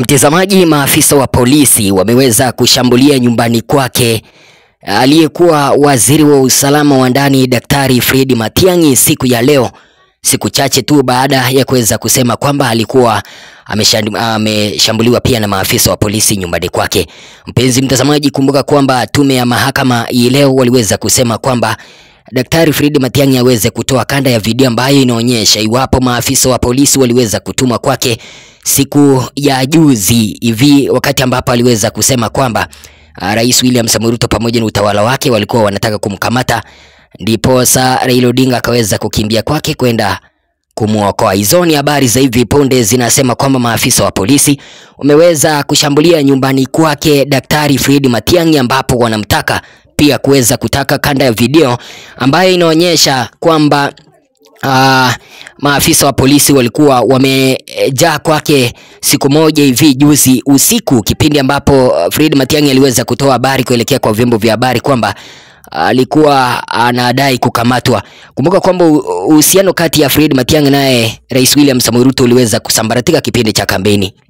Mtazamaji, maafisa wa polisi wameweza kushambulia nyumbani kwake aliyekuwa waziri wa usalama wa ndani Daktari Fred Matiang'i siku ya leo, siku chache tu baada ya kuweza kusema kwamba alikuwa ameshambuliwa pia na maafisa wa polisi nyumbani kwake. Mpenzi mtazamaji, kumbuka kwamba tume ya mahakama hii leo waliweza kusema kwamba Daktari Fred Matiang'i aweze kutoa kanda ya video ambayo inaonyesha iwapo maafisa wa polisi waliweza kutumwa kwake siku ya juzi hivi, wakati ambapo aliweza kusema kwamba ah, Rais William Samoei Ruto pamoja na utawala wake walikuwa wanataka kumkamata, ndipo sa Raila Odinga akaweza kukimbia kwake kwenda kumwokoa. Hizo ni habari za hivi punde zinasema kwamba maafisa wa polisi wameweza kushambulia nyumbani kwake Daktari Fred Matiang'i ambapo wanamtaka pia kuweza kutaka kanda ya video ambayo inaonyesha kwamba Uh, maafisa wa polisi walikuwa wamejaa kwake siku moja hivi juzi usiku, kipindi ambapo ah, Fred Matiang'i aliweza kutoa habari kuelekea kwa vyombo vya habari kwamba ah, alikuwa uh, anadai kukamatwa. Kumbuka kwamba uhusiano kati ya Fred Matiang'i naye Rais William Samoei Ruto uliweza kusambaratika kipindi cha kampeni.